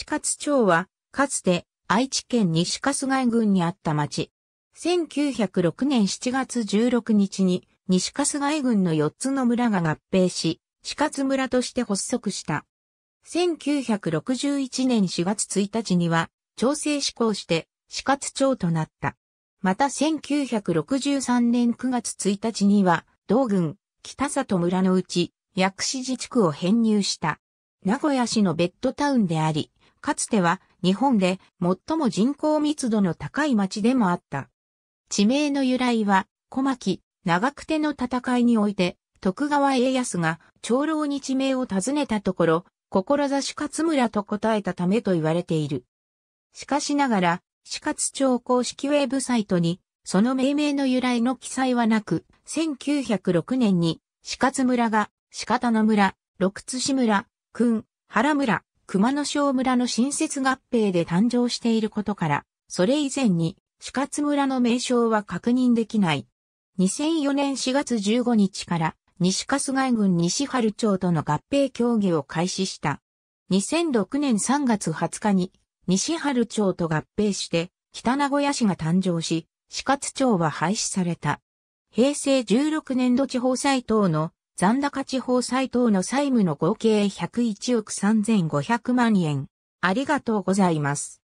四勝町は、かつて愛知県西春日井郡にあった町。1906年7月16日に西春日井郡の4つの村が合併し、四勝村として発足した。1961年4月1日には、調整施行して、四勝町となった。また1963年9月1日には、同郡、北里村のうち、薬師寺地区を編入した。名古屋市のベッドタウンであり、かつては日本で最も人口密度の高い町でもあった。地名の由来は、小牧、長久手の戦いにおいて、徳川家康が長老に地名を尋ねたところ、志勝村と答えたためと言われている。しかしながら、死活町公式ウェブサイトに、その命名の由来の記載はなく、1906年に、死活村が、志方の村、六津市村、君、原村、熊野省村の新設合併で誕生していることから、それ以前に、四月村の名称は確認できない。2004年4月15日から、西春日郡西春町との合併協議を開始した。2006年3月20日に、西春町と合併して、北名古屋市が誕生し、四月町は廃止された。平成16年度地方祭等の残高地方債等の債務の合計101億3500万円。ありがとうございます。